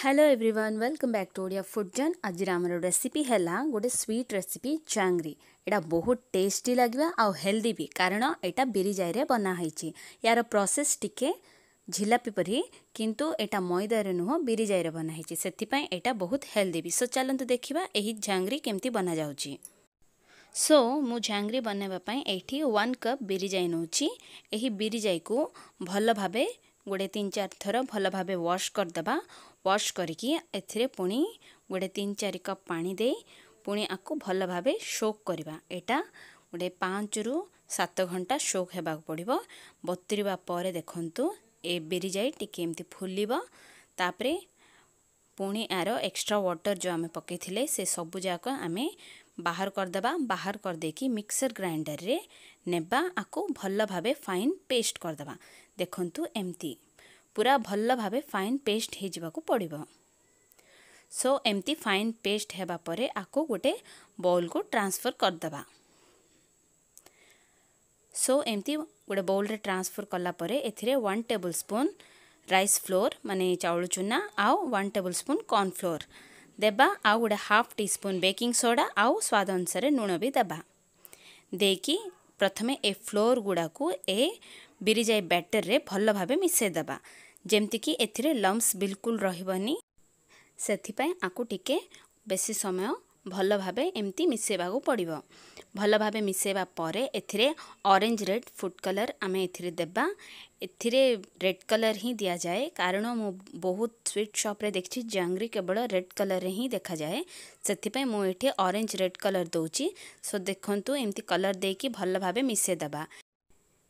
hello everyone welcome back to Odia food ଜନ୍ ଆଜିର ଆମର ରେସିପି ହେଲା ଗୋଟେ ସ୍ୱିଟ୍ ରେସିପି ଚାଙ୍ଗରି ଏଇଟା ବହୁତ ଟେଷ୍ଟି ଲାଗିବ ଆଉ ହେଲ୍ଦି ବି କାରଣ ଏଇଟା ବିରି ଜାଇରେ ବନା ହେଇଛି ୟାର ପ୍ରୋସେସ୍ ଟିକେ ଝିଲାପି ପରି କିନ୍ତୁ ଏଇଟା ମଇଦାରେ ନୁହଁ ବିରି ଜାଇରେ ବନା ହେଇଛି ସେଥିପାଇଁ ଏଇଟା ବହୁତ ହେଲ୍ଦି ବି ସୋ ଚାଲନ୍ତୁ ଦେଖିବା ଏହି ଝାଙ୍ଗରି କେମିତି ବନାଯାଉଛି ସୋ ମୁଁ ଝାଙ୍ଗରି ବନାଇବା ପାଇଁ ଏଇଠି ୱାନ୍ କପ୍ ବିରି ଜାଇ ନେଉଛି ଏହି ବିରି ଜାଇକୁ ଭଲ ଭାବେ ଗୋଟେ ତିନି ଚାରି ଥର ଭଲ ଭାବେ ୱାଶ୍ କରିଦେବା ୱାଶ କରିକି ଏଥିରେ ପୁଣି ଗୋଟେ ତିନି ଚାରି କପ୍ ପାଣି ଦେଇ ପୁଣି ଆକୁ ଭଲ ଭାବେ ସୋକ୍ କରିବା ଏଇଟା ଗୋଟେ ପାଞ୍ଚରୁ ସାତ ଘଣ୍ଟା ସୋକ୍ ହେବାକୁ ପଡ଼ିବ ବତୁରିବା ପରେ ଦେଖନ୍ତୁ ଏ ବିରି ଯାଇ ଟିକେ ଏମିତି ଫୁଲିବ ତାପରେ ପୁଣି ଏହାର ଏକ୍ସଟ୍ରା ୱାଟର୍ ଯେଉଁ ଆମେ ପକାଇଥିଲେ ସେ ସବୁଯାକ ଆମେ ବାହାର କରିଦେବା ବାହାର କରିଦେଇକି ମିକ୍ସର ଗ୍ରାଇଣ୍ଡର୍ରେ ନେବା ଆକୁ ଭଲ ଭାବେ ଫାଇନ୍ ପେଷ୍ଟ କରିଦେବା ଦେଖନ୍ତୁ ଏମିତି पूरा भल भाव फाइन पेस्ट हो पड़ो सो एमती फाइन पेस्ट होगापर आपको गोटे बउल को ट्रांसफर करदे सो एमती गोटे बउल ट्रांसफर कलापर a one tablespoon rice flour मान चाउल चूना आउ वन टेबल स्पून कर्नफ्लोर देवा आउ गोटे half teaspoon baking soda आउ स्वाद अनुसार लुण भी देवा दे कि प्रथम ए फ्लोर गुड़ाक ए बिरीजाई बैटर में भल भाव मिसेदेबा ଯେମିତିକି ଏଥିରେ ଲମ୍ସ ବିଲକୁଲ ରହିବନି ସେଥିପାଇଁ ଆକୁ ଟିକେ ବେଶୀ ସମୟ ଭଲ ଭାବେ ଏମିତି ମିଶାଇବାକୁ ପଡ଼ିବ ଭଲ ଭାବେ ମିଶାଇବା ପରେ ଏଥିରେ ଅରେଞ୍ଜ ରେଡ୍ ଫୁଡ଼ କଲର୍ ଆମେ ଏଥିରେ ଦେବା ଏଥିରେ ରେଡ୍ କଲର୍ ହିଁ ଦିଆଯାଏ କାରଣ ମୁଁ ବହୁତ ସ୍ୱିଟ୍ ସପ୍ରେ ଦେଖିଛି ଜାଙ୍ଗରି କେବଳ ରେଡ୍ କଲର୍ରେ ହିଁ ଦେଖାଯାଏ ସେଥିପାଇଁ ମୁଁ ଏଠି ଅରେଞ୍ଜ ରେଡ୍ କଲର୍ ଦେଉଛି ସୋ ଦେଖନ୍ତୁ ଏମିତି କଲର୍ ଦେଇକି ଭଲ ଭାବେ ମିଶାଇ ଦେବା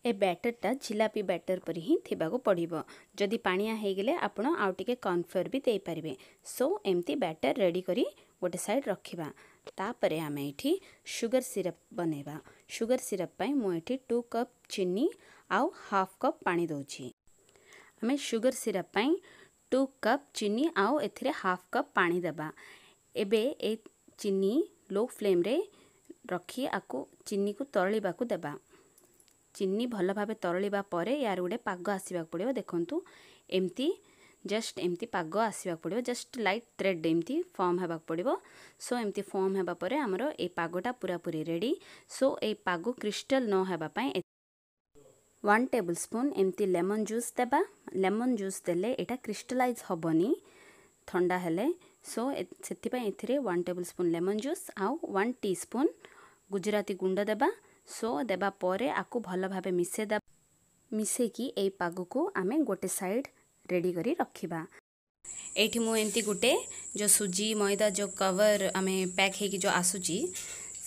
ଏ ବ୍ୟାଟର୍ଟା ଝିଲାପି ବ୍ୟାଟର୍ ପରି ହିଁ ଥିବାକୁ ପଡ଼ିବ ଯଦି ପାଣିଆ ହୋଇଗଲେ ଆପଣ ଆଉ ଟିକେ କର୍ଣ୍ଣଫ୍ଲୋର୍ ବି ଦେଇପାରିବେ ସୋ ଏମିତି ବ୍ୟାଟର୍ ରେଡ଼ି କରି ଗୋଟେ ସାଇଡ଼୍ ରଖିବା ତାପରେ ଆମେ ଏଠି ସୁଗାର ସିରପ୍ ବନେଇବା ସୁଗାର ସିରପ୍ ପାଇଁ ମୁଁ ଏଠି ଟୁ କପ୍ ଚିନି ଆଉ ହାଫ୍ କପ୍ ପାଣି ଦେଉଛି ଆମେ ସୁଗାର ସିରପ୍ ପାଇଁ ଟୁ କପ୍ ଚିନି ଆଉ ଏଥିରେ ହାଫ୍ କପ୍ ପାଣି ଦେବା ଏବେ ଏ ଚିନି ଲୋ ଫ୍ଲେମ୍ରେ ରଖି ଆକୁ ଚିନିକୁ ତରଳିବାକୁ ଦେବା ଚିନି ଭଲ ଭାବେ ତରଳିବା ପରେ ୟାର ଗୋଟେ ପାଗ ଆସିବାକୁ ପଡ଼ିବ ଦେଖନ୍ତୁ ଏମିତି ଜଷ୍ଟ ଏମିତି ପାଗ ଆସିବାକୁ ପଡ଼ିବ ଜଷ୍ଟ ଲାଇଟ୍ ଥ୍ରେଡ଼ ଏମିତି ଫର୍ମ ହେବାକୁ ପଡ଼ିବ ସୋ ଏମିତି ଫର୍ମ ହେବା ପରେ ଆମର ଏଇ ପାଗଟା ପୁରାପୁରି ରେଡ଼ି ସୋ ଏଇ ପାଗ କ୍ରିଷ୍ଟାଲ ନ ହେବା ପାଇଁ ୱାନ୍ ଟେବୁଲ୍ ସ୍ପୁନ୍ ଏମିତି ଲେମନ୍ ଜୁସ୍ ଦେବା ଲେମନ୍ ଜୁସ୍ ଦେଲେ ଏଇଟା କ୍ରିଷ୍ଟାଲାଇଜ୍ ହେବନି ଥଣ୍ଡା ହେଲେ ସୋ ସେଥିପାଇଁ ଏଥିରେ one tablespoon lemon juice ଆଉ ୱାନ୍ ଟି ସ୍ପୁନ୍ ଗୁଜୁରାତି ଗୁଣ୍ଡ ଦେବା सो देवापर आपको भल भाव मिसे पग को आम गोटे सैड रेडी रखा ये मुझे गोटे जो सुजी मैदा जो कवर आम पैक है जो आसूँ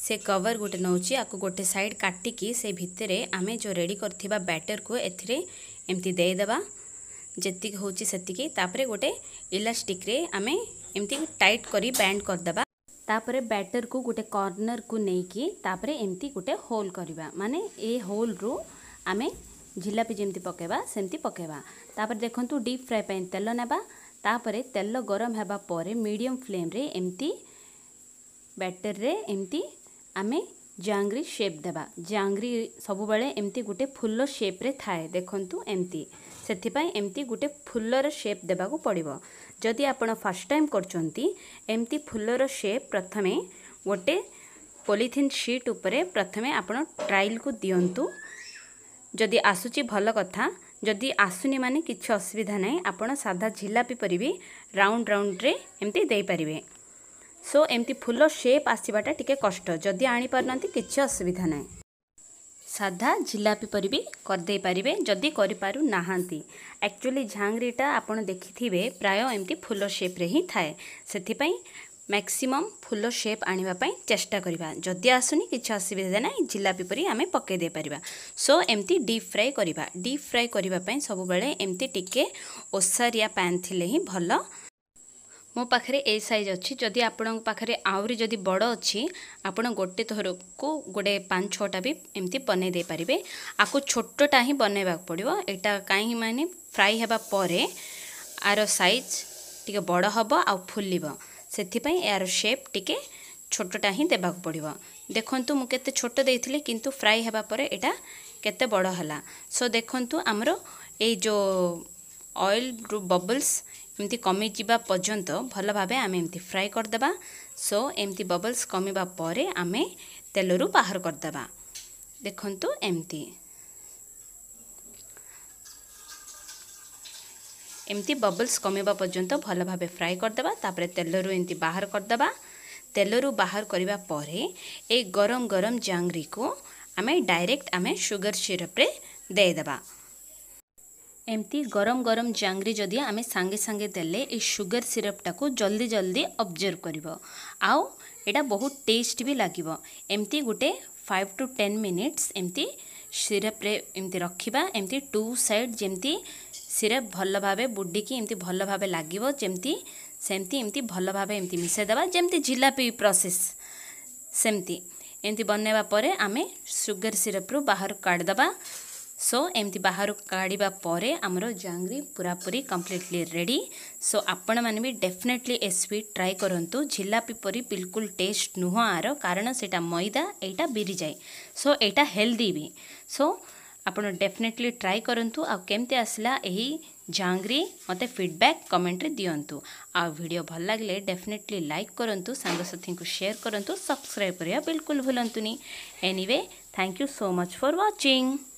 से कवर गोटे नौ गोटे सैड काटिकी से भितर आम जो रेडी बैटर को एमती देदे जी हूँ से गोटे इलास्टिक्रे आम एमती टाइट कर बैंड करदे तापर बैटर को गोटे कर्णर को लेकिन एमती गोटे होल करवा माने ए होल रु आम झिलापी जमी पकेबा सेमती पकेबा तापर देखूँ डीप फ्राए पैन तेल नापर तेल गरम होगापर मीडियम फ्लेम एमती बैटर रे एमती आम ଜାଙ୍ଗରି ସେପ୍ ଦେବା ଜାଙ୍ଗରି ସବୁବେଳେ ଏମିତି ଗୋଟେ ଫୁଲ ସେପ୍ରେ ଥାଏ ଦେଖନ୍ତୁ ଏମିତି ସେଥିପାଇଁ ଏମିତି ଗୋଟେ ଫୁଲର ସେପ୍ ଦେବାକୁ ପଡ଼ିବ ଯଦି ଆପଣ ଫାର୍ଷ୍ଟ ଟାଇମ୍ କରୁଛନ୍ତି ଏମିତି ଫୁଲର ସେପ୍ ପ୍ରଥମେ ଗୋଟେ ପଲିଥିନ୍ ସିଟ୍ ଉପରେ ପ୍ରଥମେ ଆପଣ ଟ୍ରାଏଲ୍କୁ ଦିଅନ୍ତୁ ଯଦି ଆସୁଛି ଭଲ କଥା ଯଦି ଆସୁନି ମାନେ କିଛି ଅସୁବିଧା ନାହିଁ ଆପଣ ସାଧା ଝିଲାପି ପରିବି ରାଉଣ୍ଡ ରାଉଣ୍ଡରେ ଏମିତି ଦେଇପାରିବେ ସୋ ଏମିତି ଫୁଲ ସେପ୍ ଆସିବାଟା ଟିକେ କଷ୍ଟ ଯଦି ଆଣିପାରୁନାହାନ୍ତି କିଛି ଅସୁବିଧା ନାହିଁ ସାଧା ଜିଲାପି ପରି ବି କରିଦେଇପାରିବେ ଯଦି କରିପାରୁନାହାନ୍ତି ଆକ୍ଚୁଆଲି ଝାଙ୍ଗରିଟା ଆପଣ ଦେଖିଥିବେ ପ୍ରାୟ ଏମିତି ଫୁଲ ସେପ୍ରେ ହିଁ ଥାଏ ସେଥିପାଇଁ ମ୍ୟାକ୍ସିମମ୍ ଫୁଲ ସେପ୍ ଆଣିବା ପାଇଁ ଚେଷ୍ଟା କରିବା ଯଦି ଆସୁନି କିଛି ଅସୁବିଧା ନାହିଁ ଜିଲାପି ପରି ଆମେ ପକାଇ ଦେଇପାରିବା ସୋ ଏମିତି ଡିପ୍ ଫ୍ରାଏ କରିବା ଡିପ୍ ଫ୍ରାଏ କରିବା ପାଇଁ ସବୁବେଳେ ଏମିତି ଟିକେ ଓସାରିଆ ପ୍ୟାନ୍ ଥିଲେ ହିଁ ଭଲ ମୋ ପାଖରେ ଏଇ ସାଇଜ୍ ଅଛି ଯଦି ଆପଣଙ୍କ ପାଖରେ ଆହୁରି ଯଦି ବଡ଼ ଅଛି ଆପଣ ଗୋଟେ ଥରକୁ ଗୋଟେ ପାଞ୍ଚ ଛଅଟା ବି ଏମିତି ବନେଇ ଦେଇପାରିବେ ଆକୁ ଛୋଟଟା ହିଁ ବନେଇବାକୁ ପଡ଼ିବ ଏଇଟା କାହିଁକି ମାନେ ଫ୍ରାଏ ହେବା ପରେ ଆର ସାଇଜ୍ ଟିକେ ବଡ଼ ହେବ ଆଉ ଫୁଲିବ ସେଥିପାଇଁ ଏହାର ସେପ୍ ଟିକେ ଛୋଟଟା ହିଁ ଦେବାକୁ ପଡ଼ିବ ଦେଖନ୍ତୁ ମୁଁ କେତେ ଛୋଟ ଦେଇଥିଲି କିନ୍ତୁ ଫ୍ରାଏ ହେବା ପରେ ଏଇଟା କେତେ ବଡ଼ ହେଲା ସୋ ଦେଖନ୍ତୁ ଆମର ଏଇ ଯେଉଁ ଅଏଲ୍ରୁ ବବଲ୍ସ ଏମିତି କମିଯିବା ପର୍ଯ୍ୟନ୍ତ ଭଲ ଭାବେ ଆମେ ଏମିତି ଫ୍ରାଏ କରିଦେବା ସୋ ଏମିତି ବବଲ୍ସ କମିବା ପରେ ଆମେ ତେଲରୁ ବାହାର କରିଦେବା ଦେଖନ୍ତୁ ଏମିତି ଏମିତି ବବଲ୍ସ କମିବା ପର୍ଯ୍ୟନ୍ତ ଭଲ ଭାବେ ଫ୍ରାଏ କରିଦେବା ତାପରେ ତେଲରୁ ଏମିତି ବାହାର କରିଦେବା ତେଲରୁ ବାହାର କରିବା ପରେ ଏଇ ଗରମ ଗରମ ଜାଙ୍ଗରିକୁ ଆମେ ଡାଇରେକ୍ଟ ଆମେ ସୁଗର ସିରପ୍ରେ ଦେଇଦେବା ଏମିତି ଗରମ ଗରମ ଜାଙ୍ଗରି ଯଦି ଆମେ ସାଙ୍ଗେ ସାଙ୍ଗେ ଦେଲେ ଏଇ ସୁଗାର ସିରପଟାକୁ ଜଲ୍ଦି ଜଲ୍ଦି ଅବଜର୍ଭ କରିବ ଆଉ ଏଇଟା ବହୁତ ଟେଷ୍ଟ ବି ଲାଗିବ ଏମିତି ଗୋଟେ ଫାଇଭ୍ ଟୁ ଟେନ୍ ମିନିଟ୍ସ ଏମିତି ସିରପ୍ରେ ଏମିତି ରଖିବା ଏମିତି ଟୁ ସାଇଡ଼୍ ଯେମିତି ସିରପ୍ ଭଲ ଭାବେ ବୁଡ଼ିକି ଏମିତି ଭଲ ଭାବେ ଲାଗିବ ଯେମିତି ସେମିତି ଏମିତି ଭଲ ଭାବେ ଏମିତି ମିଶାଇ ଦେବା ଯେମିତି ଜିଲାପି ପ୍ରୋସେସ୍ ସେମିତି ଏମିତି ବନେଇବା ପରେ ଆମେ ସୁଗାର ସିରପ୍ରୁ ବାହାର କାଢ଼ିଦେବା ସୋ ଏମିତି ବାହାରୁ କାଢ଼ିବା ପରେ ଆମର ଜାଙ୍ଗରି ପୁରାପୁରି କମ୍ପ୍ଲିଟଲି ରେଡ଼ି ସୋ ଆପଣମାନେ ବି ଡେଫିନେଟଲି ଏ ସ୍ୱିଟ୍ ଟ୍ରାଏ କରନ୍ତୁ ଝିଲାପି ପରି ବିଲକୁଲ ଟେଷ୍ଟ ନୁହଁ ଆର କାରଣ ସେଇଟା ମଇଦା ଏଇଟା ବିରିଯାଏ ସୋ ଏଇଟା ହେଲ୍ଦି ବି ସୋ ଆପଣ ଡେଫିନେଟଲି ଟ୍ରାଏ କରନ୍ତୁ ଆଉ କେମିତି ଆସିଲା ଏହି ଜାଙ୍ଗରି ମୋତେ ଫିଡ଼ବ୍ୟାକ୍ କମେଣ୍ଟରେ ଦିଅନ୍ତୁ ଆଉ ଭିଡ଼ିଓ ଭଲ ଲାଗିଲେ ଡେଫିନେଟଲି ଲାଇକ୍ କରନ୍ତୁ ସାଙ୍ଗସାଥୀଙ୍କୁ ସେୟାର କରନ୍ତୁ ସବସ୍କ୍ରାଇବ୍ କରିବା ବିଲକୁଲ ଭୁଲନ୍ତୁନି anyway thank you so much for watching